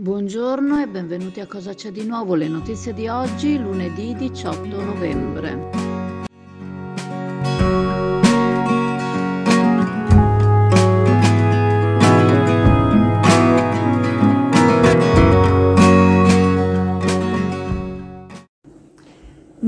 Buongiorno e benvenuti a Cosa c'è di nuovo, le notizie di oggi, lunedì 18 novembre.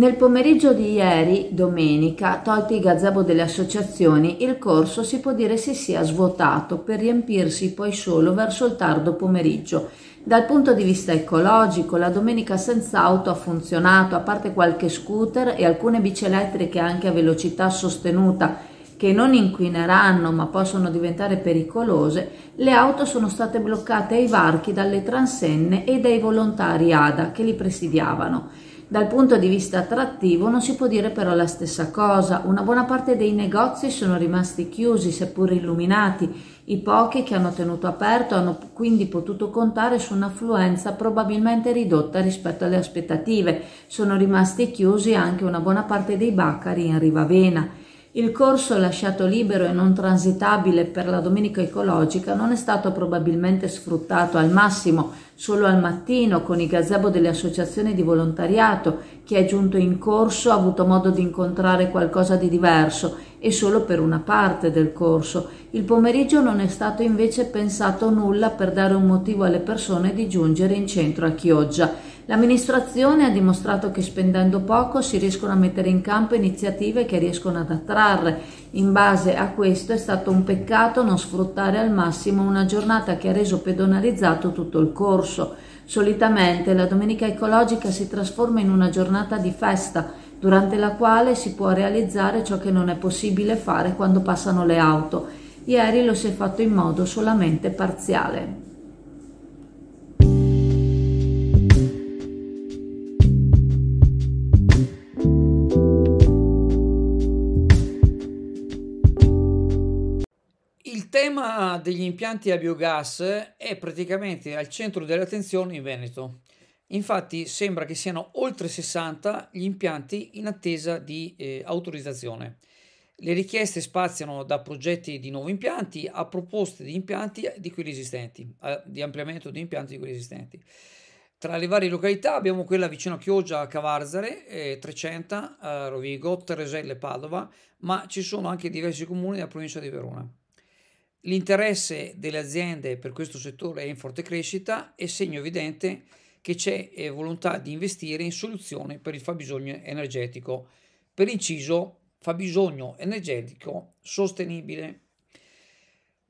Nel pomeriggio di ieri, domenica, tolti i gazebo delle associazioni, il corso si può dire si sia svuotato per riempirsi poi solo verso il tardo pomeriggio. Dal punto di vista ecologico, la domenica senza auto ha funzionato, a parte qualche scooter e alcune bici elettriche anche a velocità sostenuta che non inquineranno ma possono diventare pericolose, le auto sono state bloccate ai varchi dalle transenne e dai volontari ADA che li presidiavano. Dal punto di vista attrattivo non si può dire però la stessa cosa, una buona parte dei negozi sono rimasti chiusi seppur illuminati, i pochi che hanno tenuto aperto hanno quindi potuto contare su un'affluenza probabilmente ridotta rispetto alle aspettative, sono rimasti chiusi anche una buona parte dei baccari in Rivavena. Il corso lasciato libero e non transitabile per la domenica ecologica non è stato probabilmente sfruttato al massimo, solo al mattino con i gazebo delle associazioni di volontariato, chi è giunto in corso ha avuto modo di incontrare qualcosa di diverso e solo per una parte del corso. Il pomeriggio non è stato invece pensato nulla per dare un motivo alle persone di giungere in centro a Chioggia. L'amministrazione ha dimostrato che spendendo poco si riescono a mettere in campo iniziative che riescono ad attrarre. In base a questo è stato un peccato non sfruttare al massimo una giornata che ha reso pedonalizzato tutto il corso. Solitamente la domenica ecologica si trasforma in una giornata di festa durante la quale si può realizzare ciò che non è possibile fare quando passano le auto. Ieri lo si è fatto in modo solamente parziale. degli impianti a biogas è praticamente al centro dell'attenzione in Veneto. Infatti sembra che siano oltre 60 gli impianti in attesa di eh, autorizzazione. Le richieste spaziano da progetti di nuovi impianti a proposte di impianti di quelli esistenti, eh, di ampliamento di impianti di quelli esistenti. Tra le varie località abbiamo quella vicino a Chioggia, a Cavarzare, eh, Trecenta, Rovigo, Tereselle, Padova, ma ci sono anche diversi comuni della provincia di Verona. L'interesse delle aziende per questo settore è in forte crescita e segno evidente che c'è eh, volontà di investire in soluzioni per il fabbisogno energetico. Per inciso, fabbisogno energetico sostenibile.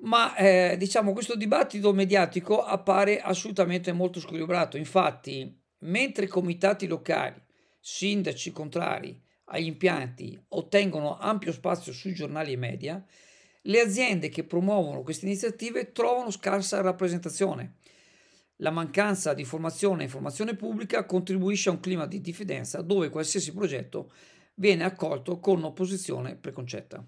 Ma eh, diciamo questo dibattito mediatico appare assolutamente molto squilibrato. Infatti, mentre comitati locali, sindaci contrari agli impianti ottengono ampio spazio sui giornali e media, le aziende che promuovono queste iniziative trovano scarsa rappresentazione. La mancanza di formazione e informazione pubblica contribuisce a un clima di diffidenza dove qualsiasi progetto viene accolto con opposizione preconcetta.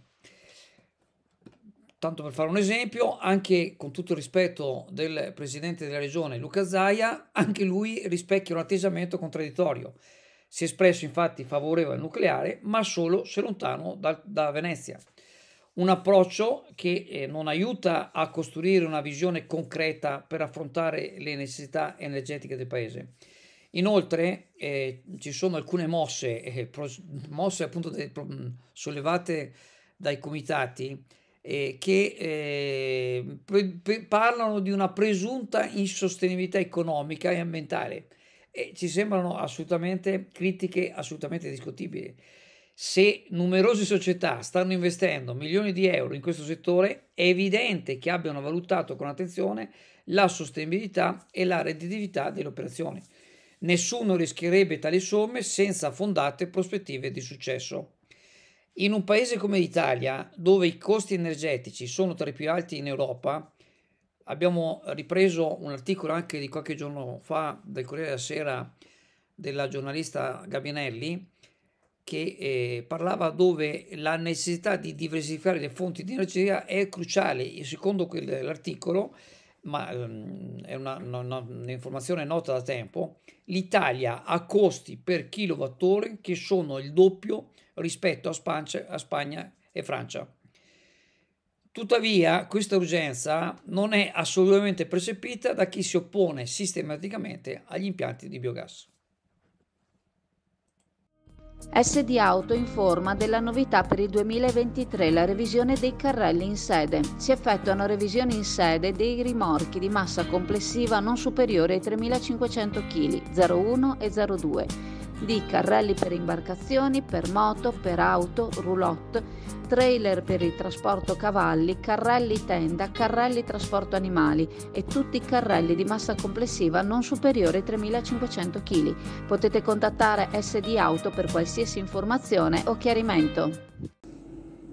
Tanto per fare un esempio, anche con tutto il rispetto del presidente della regione Luca Zaia, anche lui rispecchia un atteggiamento contraddittorio. Si è espresso infatti favorevole al nucleare, ma solo se lontano da, da Venezia un approccio che eh, non aiuta a costruire una visione concreta per affrontare le necessità energetiche del paese. Inoltre eh, ci sono alcune mosse, eh, mosse appunto de, pro, mm, sollevate dai comitati, eh, che eh, pre, pre, parlano di una presunta insostenibilità economica e ambientale e ci sembrano assolutamente critiche assolutamente discutibili. Se numerose società stanno investendo milioni di euro in questo settore, è evidente che abbiano valutato con attenzione la sostenibilità e la redditività delle operazioni. Nessuno rischierebbe tali somme senza fondate prospettive di successo. In un paese come l'Italia, dove i costi energetici sono tra i più alti in Europa, abbiamo ripreso un articolo anche di qualche giorno fa del Corriere della Sera della giornalista Gabinelli, che eh, parlava dove la necessità di diversificare le fonti di energia è cruciale e secondo quell'articolo, ma mm, è un'informazione una, una, nota da tempo, l'Italia ha costi per kilowattore che sono il doppio rispetto a, Spancia, a Spagna e Francia. Tuttavia questa urgenza non è assolutamente percepita da chi si oppone sistematicamente agli impianti di biogas. SD Auto informa della novità per il 2023, la revisione dei carrelli in sede. Si effettuano revisioni in sede dei rimorchi di massa complessiva non superiore ai 3.500 kg, 01 e 02 di carrelli per imbarcazioni, per moto, per auto, roulotte, trailer per il trasporto cavalli, carrelli tenda, carrelli trasporto animali e tutti i carrelli di massa complessiva non superiore ai 3.500 kg. Potete contattare SD Auto per qualsiasi informazione o chiarimento.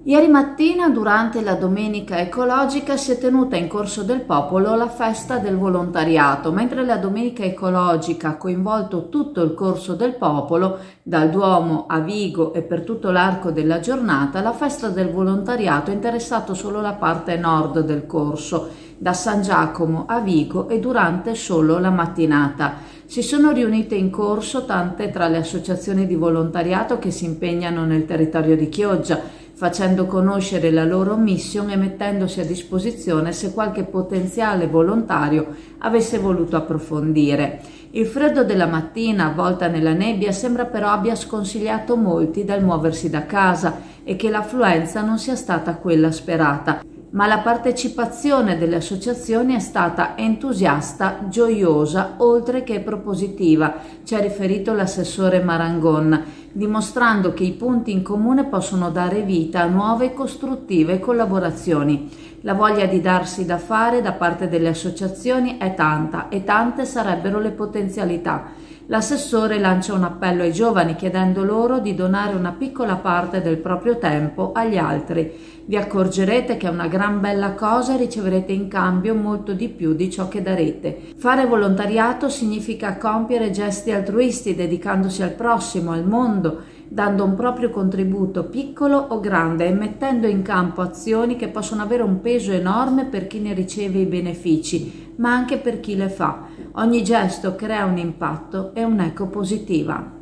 Ieri mattina, durante la Domenica Ecologica, si è tenuta in Corso del Popolo la festa del volontariato, mentre la Domenica Ecologica ha coinvolto tutto il Corso del Popolo, dal Duomo a Vigo e per tutto l'arco della giornata, la festa del volontariato ha interessato solo la parte nord del corso, da San Giacomo a Vigo e durante solo la mattinata. Si sono riunite in corso tante tra le associazioni di volontariato che si impegnano nel territorio di Chioggia, facendo conoscere la loro mission e mettendosi a disposizione se qualche potenziale volontario avesse voluto approfondire. Il freddo della mattina, avvolta nella nebbia, sembra però abbia sconsigliato molti dal muoversi da casa e che l'affluenza non sia stata quella sperata. Ma la partecipazione delle associazioni è stata entusiasta, gioiosa, oltre che propositiva, ci ha riferito l'assessore Marangon dimostrando che i punti in comune possono dare vita a nuove costruttive collaborazioni. La voglia di darsi da fare da parte delle associazioni è tanta e tante sarebbero le potenzialità l'assessore lancia un appello ai giovani chiedendo loro di donare una piccola parte del proprio tempo agli altri. Vi accorgerete che è una gran bella cosa e riceverete in cambio molto di più di ciò che darete. Fare volontariato significa compiere gesti altruisti dedicandosi al prossimo, al mondo dando un proprio contributo piccolo o grande e mettendo in campo azioni che possono avere un peso enorme per chi ne riceve i benefici, ma anche per chi le fa. Ogni gesto crea un impatto e un'eco positiva.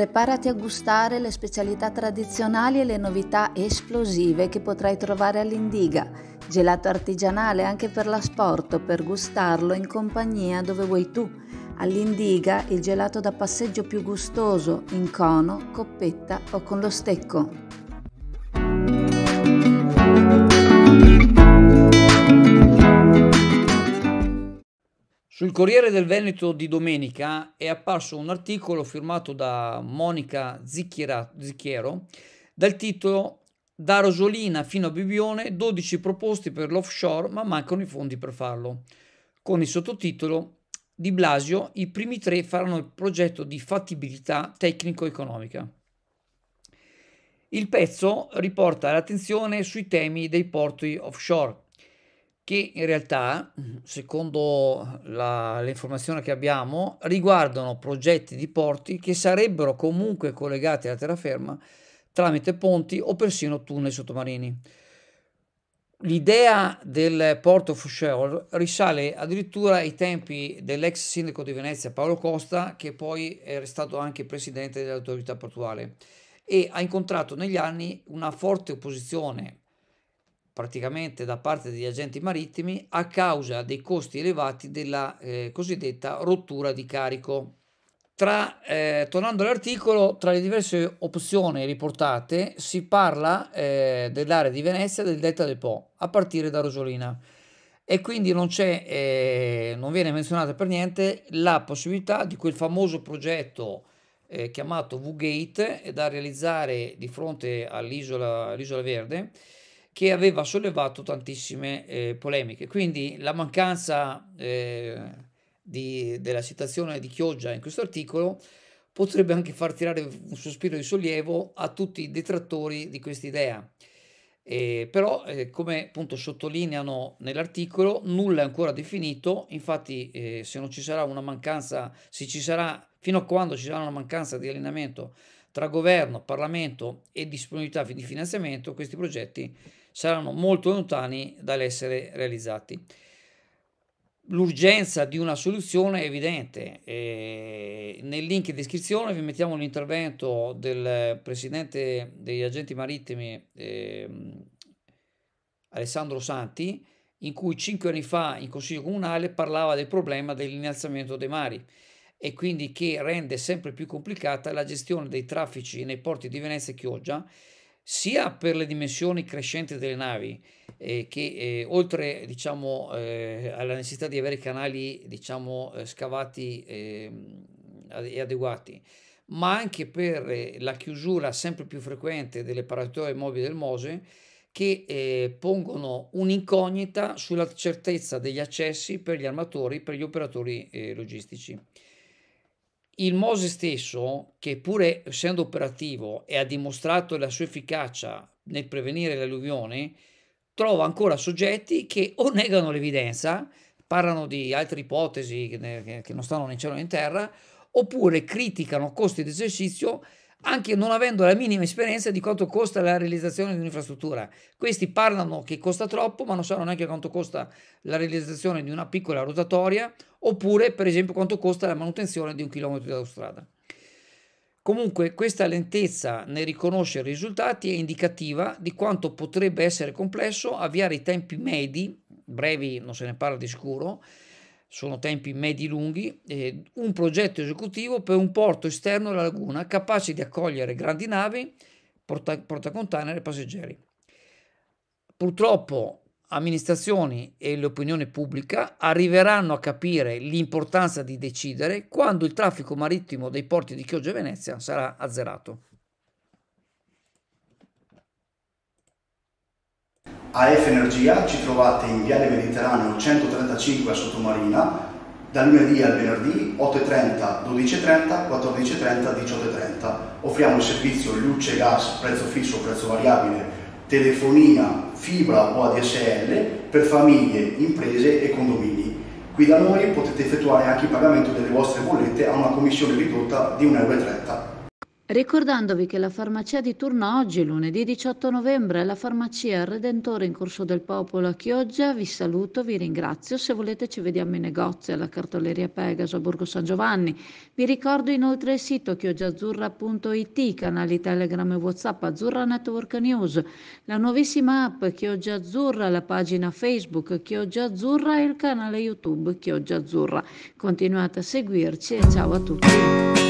Preparati a gustare le specialità tradizionali e le novità esplosive che potrai trovare all'Indiga. Gelato artigianale anche per l'asporto, per gustarlo in compagnia dove vuoi tu. All'Indiga il gelato da passeggio più gustoso, in cono, coppetta o con lo stecco. Sul Corriere del Veneto di domenica è apparso un articolo firmato da Monica Zicchiera, Zicchiero dal titolo Da Rosolina fino a Bibione 12 proposti per l'offshore ma mancano i fondi per farlo, con il sottotitolo Di Blasio i primi tre faranno il progetto di fattibilità tecnico-economica. Il pezzo riporta l'attenzione sui temi dei porti offshore che in realtà, secondo la, le che abbiamo, riguardano progetti di porti che sarebbero comunque collegati alla terraferma tramite ponti o persino tunnel sottomarini. L'idea del porto Fusciol risale addirittura ai tempi dell'ex sindaco di Venezia Paolo Costa, che poi è stato anche presidente dell'autorità portuale e ha incontrato negli anni una forte opposizione praticamente da parte degli agenti marittimi a causa dei costi elevati della eh, cosiddetta rottura di carico. Tra, eh, tornando all'articolo, tra le diverse opzioni riportate si parla eh, dell'area di Venezia del Delta del Po, a partire da Rosolina. E quindi non, c'è, eh, non viene menzionata per niente la possibilità di quel famoso progetto eh, chiamato V-Gate da realizzare di fronte all'isola, all'isola Verde, che aveva sollevato tantissime eh, polemiche. Quindi la mancanza eh, di, della citazione di Chioggia in questo articolo potrebbe anche far tirare un sospiro di sollievo a tutti i detrattori di questa idea. Eh, però, eh, come appunto sottolineano nell'articolo, nulla è ancora definito, infatti eh, se non ci sarà una mancanza, se ci sarà, fino a quando ci sarà una mancanza di allenamento tra governo, Parlamento e disponibilità di finanziamento, questi progetti saranno molto lontani dall'essere realizzati. L'urgenza di una soluzione è evidente. E nel link in descrizione vi mettiamo l'intervento del presidente degli agenti marittimi eh, Alessandro Santi, in cui cinque anni fa in Consiglio Comunale parlava del problema dell'innalzamento dei mari e quindi che rende sempre più complicata la gestione dei traffici nei porti di Venezia e Chioggia, sia per le dimensioni crescenti delle navi, eh, che eh, oltre diciamo, eh, alla necessità di avere canali diciamo, eh, scavati ehm, e adeguati, ma anche per eh, la chiusura sempre più frequente delle paratoie mobili del Mose, che eh, pongono un'incognita sulla certezza degli accessi per gli armatori, per gli operatori eh, logistici. Il MOSE stesso, che pur essendo operativo e ha dimostrato la sua efficacia nel prevenire le alluvioni, trova ancora soggetti che o negano l'evidenza, parlano di altre ipotesi che, non stanno né in cielo né in terra, oppure criticano costi d'esercizio anche non avendo la minima esperienza di quanto costa la realizzazione di un'infrastruttura. Questi parlano che costa troppo, ma non sanno neanche quanto costa la realizzazione di una piccola rotatoria, oppure per esempio quanto costa la manutenzione di un chilometro di autostrada. Comunque questa lentezza nel riconoscere i risultati è indicativa di quanto potrebbe essere complesso avviare i tempi medi, brevi non se ne parla di sicuro, sono tempi medi lunghi, eh, un progetto esecutivo per un porto esterno alla laguna capace di accogliere grandi navi, porta, portacontainer e passeggeri. Purtroppo amministrazioni e l'opinione pubblica arriveranno a capire l'importanza di decidere quando il traffico marittimo dei porti di Chioggia e Venezia sarà azzerato. AF Energia, ci trovate in Viale Mediterraneo 135 a Sottomarina, dal lunedì al venerdì 8.30, 12.30, 14.30, 18.30. Offriamo il servizio luce, gas, prezzo fisso, prezzo variabile, telefonia, fibra o ADSL per famiglie, imprese e condomini. Qui da noi potete effettuare anche il pagamento delle vostre bollette a una commissione ridotta di 1,30 euro ricordandovi che la farmacia di turno oggi, lunedì 18 novembre, è la farmacia Redentore in Corso del Popolo a Chioggia. Vi saluto, vi ringrazio. Se volete ci vediamo in negozio alla cartoleria Pegaso a Borgo San Giovanni. Vi ricordo inoltre il sito chioggiazzurra.it, canali Telegram e Whatsapp Azzurra Network News, la nuovissima app Chioggia Azzurra, la pagina Facebook Chioggia Azzurra e il canale YouTube Chioggia Azzurra. Continuate a seguirci e ciao a tutti.